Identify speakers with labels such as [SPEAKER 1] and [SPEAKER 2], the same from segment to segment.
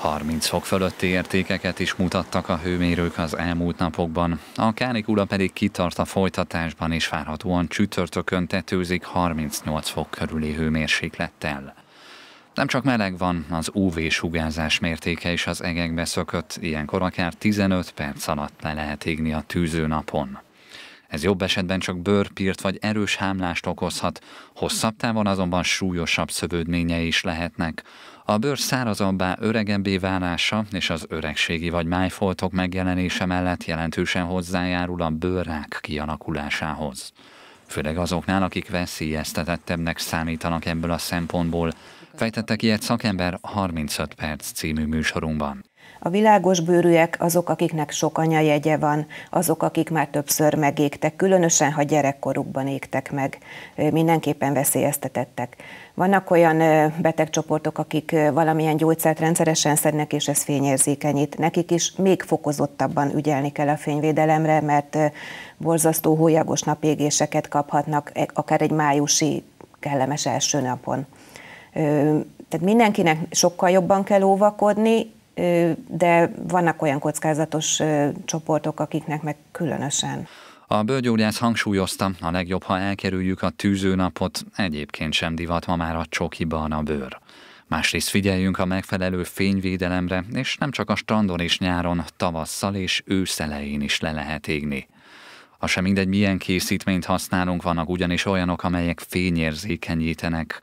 [SPEAKER 1] 30 fok fölötti értékeket is mutattak a hőmérők az elmúlt napokban. A kánikula pedig kitart a folytatásban, és várhatóan csütörtökön tetőzik 38 fok körüli hőmérséklettel. Nem csak meleg van, az UV-sugárzás mértéke is az egekbe szökött, ilyenkor akár 15 perc alatt le lehet égni a tűző napon. Ez jobb esetben csak bőrpírt vagy erős hámlást okozhat, hosszabb távon azonban súlyosabb szövődményei is lehetnek, a bőr szárazabbá, öregebbé válása és az öregségi vagy májfoltok megjelenése mellett jelentősen hozzájárul a bőrrák kialakulásához. Főleg azoknál, akik veszélyeztetettebbnek számítanak ebből a szempontból, fejtette ki egy szakember 35 perc című műsorunkban.
[SPEAKER 2] A világos bőrűek azok, akiknek sok anyajegye van, azok, akik már többször megégtek, különösen, ha gyerekkorukban égtek meg, mindenképpen veszélyeztetettek. Vannak olyan betegcsoportok, akik valamilyen gyógyszert rendszeresen szednek, és ez fényérzékenyít. Nekik is még fokozottabban ügyelni kell a fényvédelemre, mert borzasztó hólyagos napégéseket kaphatnak, e, akár egy májusi kellemes első napon. Tehát mindenkinek sokkal jobban kell óvakodni, de vannak olyan kockázatos csoportok, akiknek meg különösen.
[SPEAKER 1] A bölgyógyász hangsúlyozta, a legjobb, ha elkerüljük a tűzőnapot, egyébként sem divat ma már a csokiban a bőr. Másrészt figyeljünk a megfelelő fényvédelemre, és nem csak a strandon és nyáron, tavasszal és őszelején is le lehet égni. Ha sem mindegy, milyen készítményt használunk, vannak ugyanis olyanok, amelyek fényérzékenyítenek.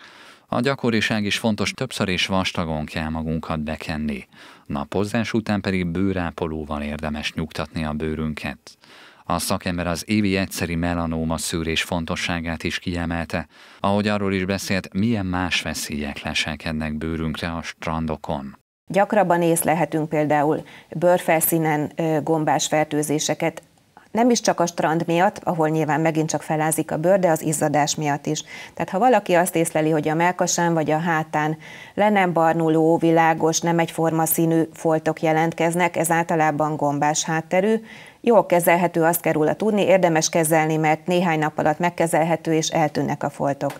[SPEAKER 1] A gyakoriság is fontos, többször és vastagon kell magunkat bekenni. Napozás után pedig bőrápolóval érdemes nyugtatni a bőrünket. A szakember az évi egyszeri melanóma szűrés fontosságát is kiemelte, ahogy arról is beszélt, milyen más veszélyek leselkednek bőrünkre a strandokon.
[SPEAKER 2] Gyakrabban észlelhetünk például bőrfelszínen gombás fertőzéseket, nem is csak a strand miatt, ahol nyilván megint csak felázik a bőr, de az izzadás miatt is. Tehát ha valaki azt észleli, hogy a melkasán vagy a hátán le nem barnuló, világos, nem egyforma színű foltok jelentkeznek, ez általában gombás hátterű, jó kezelhető, azt kell róla tudni, érdemes kezelni, mert néhány nap alatt megkezelhető és eltűnnek a foltok.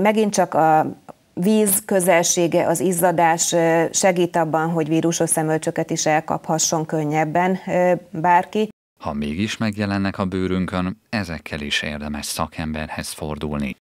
[SPEAKER 2] Megint csak a, víz közelsége, az izzadás segít abban, hogy vírusos szemölcsöket is elkaphasson könnyebben bárki.
[SPEAKER 1] Ha mégis megjelennek a bőrünkön, ezekkel is érdemes szakemberhez fordulni.